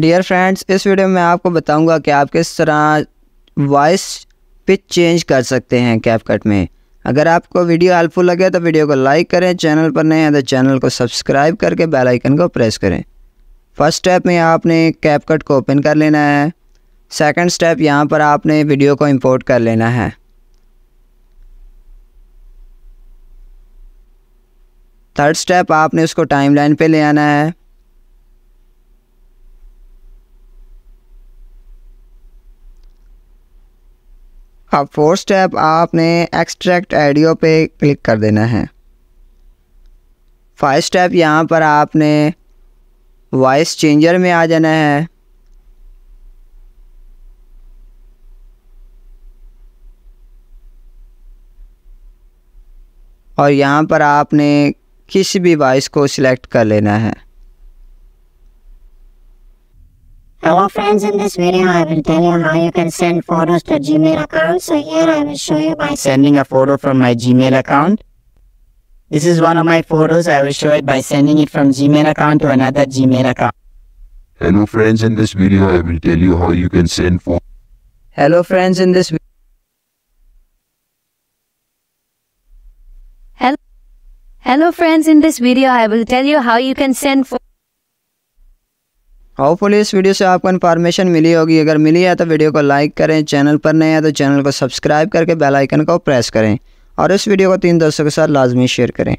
Dear friends इस video में आपको बताऊंगा कि आप किस तरह वॉइस पिच चेंज कर सकते हैं कैपकट में अगर आपको वीडियो हेल्पफुल लगे तो वीडियो को लाइक करें चैनल पर नए हैं तो चैनल को सब्सक्राइब करके बेल आइकन को प्रेस करें फर्स्ट स्टेप में आपने कैपकट को ओपन कर लेना है सेकंड स्टेप यहाँ पर आपने वीडियो को इम्पोर्ट कर लेना है थर्ड स्टेप आपने उसको टाइमलाइन पे ले आना है अब फोर स्टेप आपने एक्सट्रैक्ट ऑडियो पे क्लिक कर देना है फाइव स्टेप यहाँ पर आपने वॉइस चेंजर में आ जाना है और यहाँ पर आपने किसी भी वॉइस को सिलेक्ट कर लेना है Hello friends, in this video I will tell you how you can send photos to Gmail account. So here I will show you by sending a photo from my Gmail account. This is one of my photos. I will show it by sending it from Gmail account to another Gmail account. Hello friends, in this video I will tell you how you can send photos. Hello friends, in this Hello. Hello friends, in this video I will tell you how you can send photos. Hopefully इस वीडियो से आपको information मिली होगी अगर मिली है तो video को like करें चैनल पर नए हैं तो चैनल को सब्सक्राइब करके बेल आइकन को प्रेस करें और इस वीडियो को तीन दोस्तों के साथ लाजमी शेयर करें